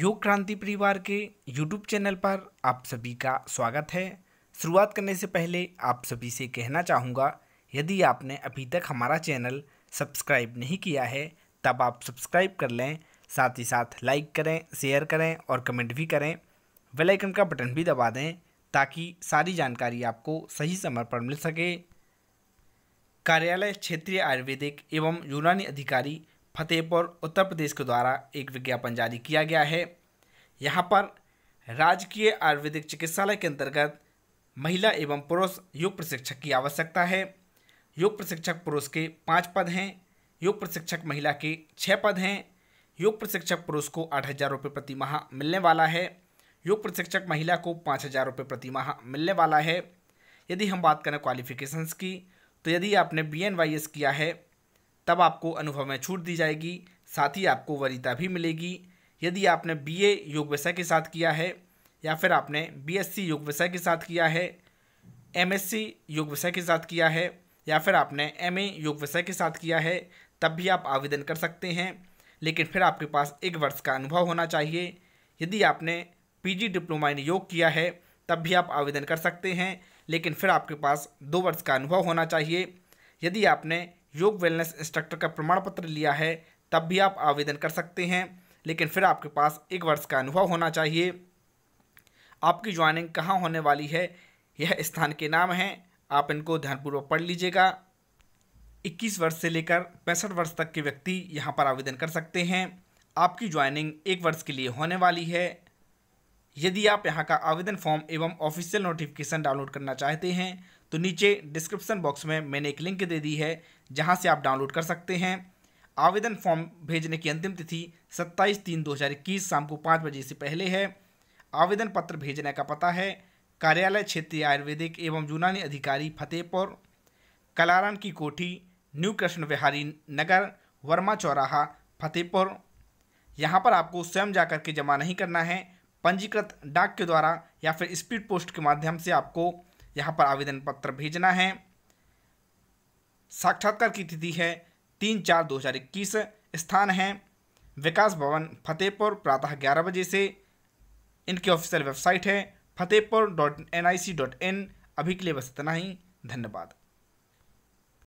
योग क्रांति परिवार के यूट्यूब चैनल पर आप सभी का स्वागत है शुरुआत करने से पहले आप सभी से कहना चाहूँगा यदि आपने अभी तक हमारा चैनल सब्सक्राइब नहीं किया है तब आप सब्सक्राइब कर लें साथ ही साथ लाइक करें शेयर करें और कमेंट भी करें बेल आइकन का बटन भी दबा दें ताकि सारी जानकारी आपको सही समय पर मिल सके कार्यालय क्षेत्रीय आयुर्वेदिक एवं यूनानी अधिकारी फतेहपुर उत्तर प्रदेश के द्वारा एक विज्ञापन जारी किया गया है यहाँ पर राजकीय आयुर्वेदिक चिकित्सालय के अंतर्गत महिला एवं पुरुष योग प्रशिक्षक की आवश्यकता है योग प्रशिक्षक पुरुष के पाँच पद हैं योग प्रशिक्षक महिला के छः पद हैं योग प्रशिक्षक पुरुष को आठ हज़ार रुपये प्रति माह मिलने वाला है योग प्रशिक्षक महिला को पाँच हज़ार रुपये प्रति माह मिलने वाला है यदि हम बात करें क्वालिफिकेशंस की तो यदि आपने बी एन वाई एस किया है तब आपको अनुभव में छूट दी जाएगी साथ ही आपको वरीता भी मिलेगी यदि आपने बीए योग विषय के साथ किया है या फिर आपने बीएससी योग विषय के साथ किया है एमएससी योग विषय के साथ किया है या फिर आपने एमए योग विषय के साथ किया है तब भी आप आवेदन कर सकते हैं लेकिन फिर आपके पास एक वर्ष का अनुभव होना चाहिए यदि आपने पीजी डिप्लोमा इन योग किया है तब भी आप आवेदन कर सकते हैं लेकिन फिर आपके पास दो वर्ष का अनुभव होना चाहिए यदि आपने योग वेलनेस इंस्ट्रक्टर का प्रमाण पत्र लिया है तब भी आप आवेदन कर सकते हैं लेकिन फिर आपके पास एक वर्ष का अनुभव होना चाहिए आपकी ज्वाइनिंग कहाँ होने वाली है यह स्थान के नाम हैं आप इनको ध्यानपूर्वक पढ़ लीजिएगा 21 वर्ष से लेकर पैंसठ वर्ष तक के व्यक्ति यहाँ पर आवेदन कर सकते हैं आपकी ज्वाइनिंग एक वर्ष के लिए होने वाली है यदि आप यहाँ का आवेदन फॉर्म एवं ऑफिशियल नोटिफिकेशन डाउनलोड करना चाहते हैं तो नीचे डिस्क्रिप्शन बॉक्स में मैंने एक लिंक दे दी है जहां से आप डाउनलोड कर सकते हैं आवेदन फॉर्म भेजने की अंतिम तिथि 27 तीन 2021 शाम को पाँच बजे से पहले है आवेदन पत्र भेजने का पता है कार्यालय क्षेत्रीय आयुर्वेदिक एवं यूनानी अधिकारी फतेहपुर कलारान की कोठी न्यू कृष्ण विहारी नगर वर्मा चौराहा फतेहपुर यहाँ पर आपको स्वयं जा के जमा नहीं करना है पंजीकृत डाक के द्वारा या फिर स्पीड पोस्ट के माध्यम से आपको यहाँ पर आवेदन पत्र भेजना है साक्षात्कार की तिथि है तीन चार दो हज़ार इक्कीस स्थान है विकास भवन फतेहपुर प्रातः ग्यारह बजे से इनकी ऑफिशियल वेबसाइट है Fatehpur dot N I C dot in अभी के लिए बस इतना ही धन्यवाद